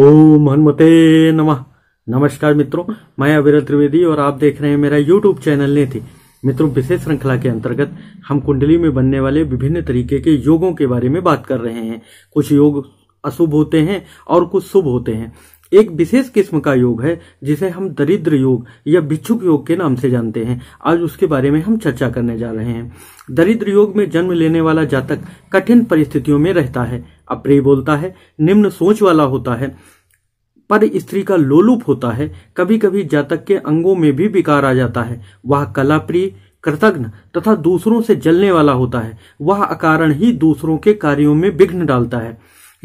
ओम हनुमते नमः नमस्कार मित्रों मैं अविरल त्रिवेदी और आप देख रहे हैं मेरा यूट्यूब चैनल ने थी मित्रों विशेष श्रृंखला के अंतर्गत हम कुंडली में बनने वाले विभिन्न तरीके के योगों के बारे में बात कर रहे हैं कुछ योग अशुभ होते हैं और कुछ शुभ होते हैं एक विशेष किस्म का योग है जिसे हम दरिद्र योग या भिक्षुक योग के नाम से जानते हैं आज उसके बारे में हम चर्चा करने जा रहे हैं दरिद्र योग में जन्म लेने वाला जातक कठिन परिस्थितियों में रहता है अप्रिय बोलता है निम्न सोच वाला होता है पर स्त्री का लोलुप होता है कभी कभी जातक के अंगों में भी विकार आ जाता है वह कलाप्रिय कृतघ्न तथा दूसरों से जलने वाला होता है वह अकारण ही दूसरों के कार्यों में विघ्न डालता है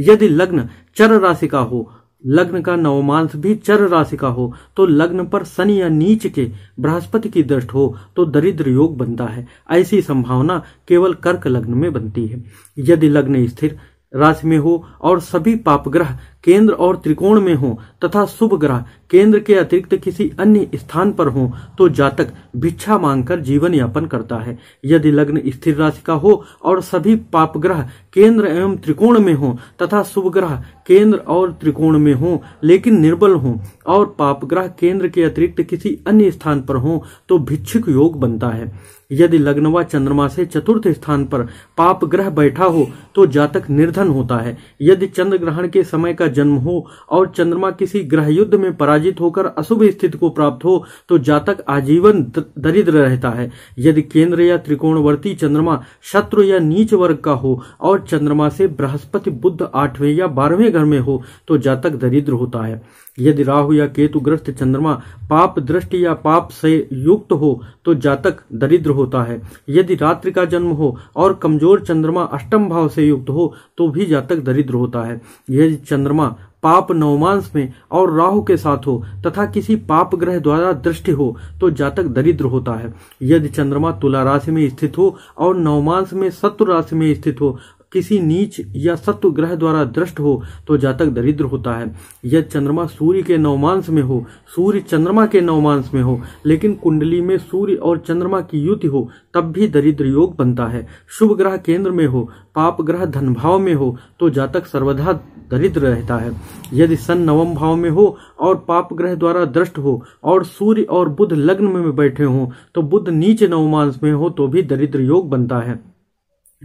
यदि लग्न चर राशि का हो लग्न का नवमांश भी चर राशि का हो तो लग्न पर शनि या नीच के बृहस्पति की दृष्ट हो तो दरिद्र योग बनता है ऐसी संभावना केवल कर्क लग्न में बनती है यदि लग्न स्थिर राज में हो और सभी पापग्रह केंद्र और त्रिकोण में हो तथा शुभ ग्रह केंद्र के अतिरिक्त किसी अन्य स्थान पर हो तो जातक भिक्षा मांगकर जीवन यापन करता है यदि लग्न स्थिर राशि का हो और सभी पाप ग्रह केंद्र एवं त्रिकोण में हो तथा शुभ ग्रह केंद्र और त्रिकोण में हो लेकिन निर्बल हो और पाप ग्रह केंद्र के अतिरिक्त किसी अन्य स्थान पर हो तो भिक्षुक योग बनता है यदि लग्न व चंद्रमा से चतुर्थ स्थान पर पाप ग्रह बैठा हो तो जातक निर्धन होता है यदि चंद्र ग्रहण के समय का जन्म हो और चंद्रमा किसी ग्रह युद्ध में पराजित होकर अशुभ स्थिति को प्राप्त हो तो जातक आजीवन दरिद्र रहता है यदि केंद्र या त्रिकोणवर्ती चंद्रमा शत्रु या नीच वर्ग का हो और चंद्रमा से बृहस्पति बुद्ध आठवें या बारहवें घर में हो तो जातक दरिद्र होता है यदि राहु या केतु ग्रस्त चंद्रमा पाप दृष्टि या पाप से युक्त हो तो जातक दरिद्र होता है यदि रात्रि का जन्म हो और कमजोर चंद्रमा अष्टम भाव से युक्त हो तो भी जातक दरिद्र होता है यदि चंद्रमा चंद्रमा पाप नवमांस में और राहु के साथ हो तथा किसी पाप ग्रह द्वारा दृष्टि हो तो जातक दरिद्र होता है यदि चंद्रमा तुला राशि में स्थित हो और नवमांस में शत्रु राशि में स्थित हो किसी नीच या सत्व ग्रह द्वारा दृष्ट हो तो जातक दरिद्र होता है यह चंद्रमा सूर्य के नवमांश में हो सूर्य चंद्रमा के नवमांश में हो लेकिन कुंडली में सूर्य और चंद्रमा की युति हो तब भी दरिद्र योग बनता है शुभ ग्रह केंद्र में हो पाप ग्रह धन भाव में हो तो जातक सर्वधा दरिद्र रहता है यदि सन नवम भाव में हो और पाप ग्रह द्वारा दृष्ट हो और सूर्य और बुध लग्न में बैठे हों तो बुध नीचे नवमांश में हो तो भी दरिद्र योग बनता है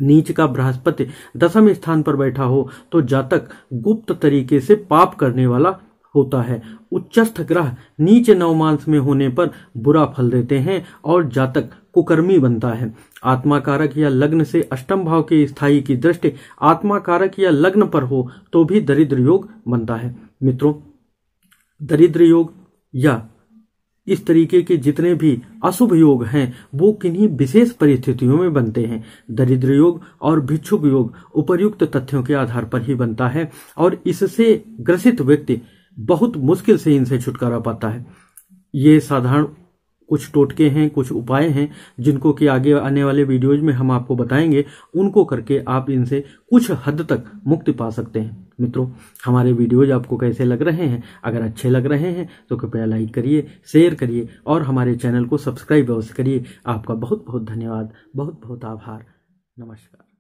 नीच का बृहस्पति दसम स्थान पर बैठा हो तो जातक गुप्त तरीके से पाप करने वाला होता है उच्चस्थ ग्रह नीच नवमांस में होने पर बुरा फल देते हैं और जातक कुकर्मी बनता है आत्मा कारक या लग्न से अष्टम भाव के स्थायी की दृष्टि आत्मा कारक या लग्न पर हो तो भी दरिद्र योग बनता है मित्रों दरिद्र योग या इस तरीके के जितने भी अशुभ योग हैं वो किन्हीं विशेष परिस्थितियों में बनते हैं दरिद्र योग और भिक्षुक योग उपयुक्त तथ्यों के आधार पर ही बनता है और इससे ग्रसित व्यक्ति बहुत मुश्किल से इनसे छुटकारा पाता है ये साधारण कुछ टोटके हैं कुछ उपाय हैं जिनको कि आगे आने वाले वीडियोज में हम आपको बताएंगे उनको करके आप इनसे कुछ हद तक मुक्ति पा सकते हैं मित्रों हमारे वीडियोज आपको कैसे लग रहे हैं अगर अच्छे लग रहे हैं तो कृपया लाइक करिए शेयर करिए और हमारे चैनल को सब्सक्राइब अवश्य करिए आपका बहुत बहुत धन्यवाद बहुत बहुत आभार नमस्कार